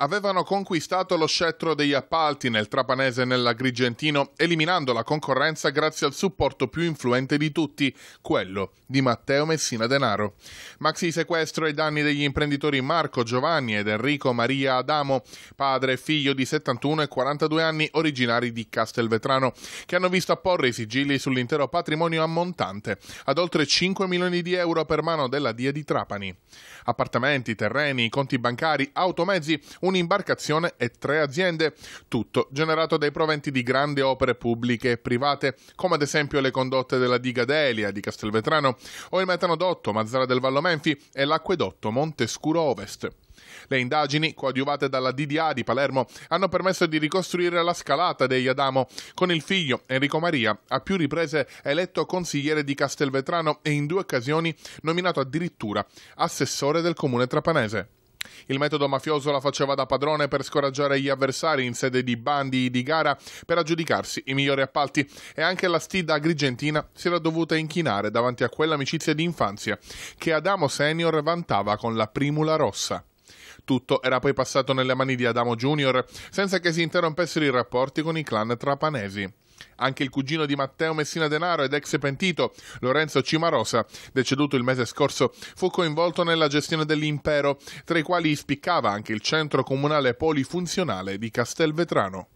avevano conquistato lo scettro degli appalti nel Trapanese e nell'Agrigentino, eliminando la concorrenza grazie al supporto più influente di tutti, quello di Matteo Messina Denaro. Maxi sequestro ai danni degli imprenditori Marco Giovanni ed Enrico Maria Adamo, padre e figlio di 71 e 42 anni, originari di Castelvetrano, che hanno visto apporre i sigilli sull'intero patrimonio ammontante, ad oltre 5 milioni di euro per mano della DIA di Trapani. Appartamenti, terreni, conti bancari, automezzi, un un'imbarcazione e tre aziende, tutto generato dai proventi di grandi opere pubbliche e private, come ad esempio le condotte della diga Delia di Castelvetrano o il metanodotto Mazzara del Vallo Menfi e l'acquedotto Montescuro Ovest. Le indagini, coadiuvate dalla DDA di Palermo, hanno permesso di ricostruire la scalata degli Adamo, con il figlio Enrico Maria, a più riprese eletto consigliere di Castelvetrano e in due occasioni nominato addirittura assessore del comune trapanese. Il metodo mafioso la faceva da padrone per scoraggiare gli avversari in sede di bandi di gara per aggiudicarsi i migliori appalti e anche la stida agrigentina si era dovuta inchinare davanti a quell'amicizia di infanzia che Adamo Senior vantava con la primula rossa. Tutto era poi passato nelle mani di Adamo Junior senza che si interrompessero i rapporti con i clan trapanesi. Anche il cugino di Matteo Messina Denaro ed ex pentito Lorenzo Cimarosa, deceduto il mese scorso, fu coinvolto nella gestione dell'impero, tra i quali spiccava anche il centro comunale polifunzionale di Castelvetrano.